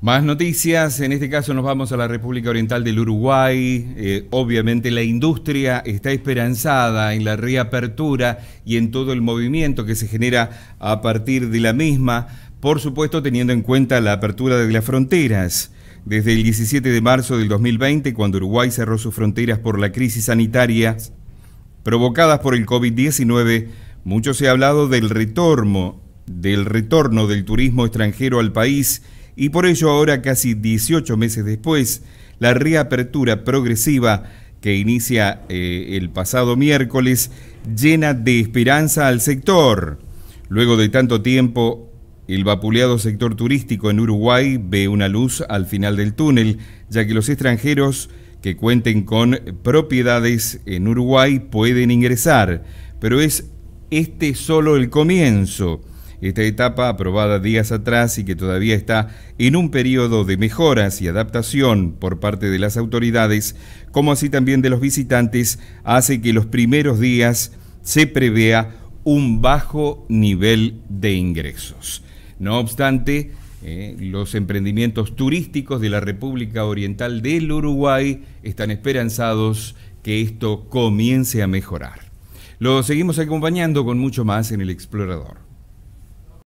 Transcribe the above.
Más noticias, en este caso nos vamos a la República Oriental del Uruguay. Eh, obviamente la industria está esperanzada en la reapertura y en todo el movimiento que se genera a partir de la misma, por supuesto teniendo en cuenta la apertura de las fronteras. Desde el 17 de marzo del 2020, cuando Uruguay cerró sus fronteras por la crisis sanitaria provocadas por el COVID-19, mucho se ha hablado del retorno, del retorno del turismo extranjero al país y por ello ahora, casi 18 meses después, la reapertura progresiva que inicia eh, el pasado miércoles llena de esperanza al sector. Luego de tanto tiempo, el vapuleado sector turístico en Uruguay ve una luz al final del túnel, ya que los extranjeros que cuenten con propiedades en Uruguay pueden ingresar, pero es este solo el comienzo esta etapa aprobada días atrás y que todavía está en un periodo de mejoras y adaptación por parte de las autoridades, como así también de los visitantes, hace que los primeros días se prevea un bajo nivel de ingresos. No obstante, eh, los emprendimientos turísticos de la República Oriental del Uruguay están esperanzados que esto comience a mejorar. Lo seguimos acompañando con mucho más en el Explorador.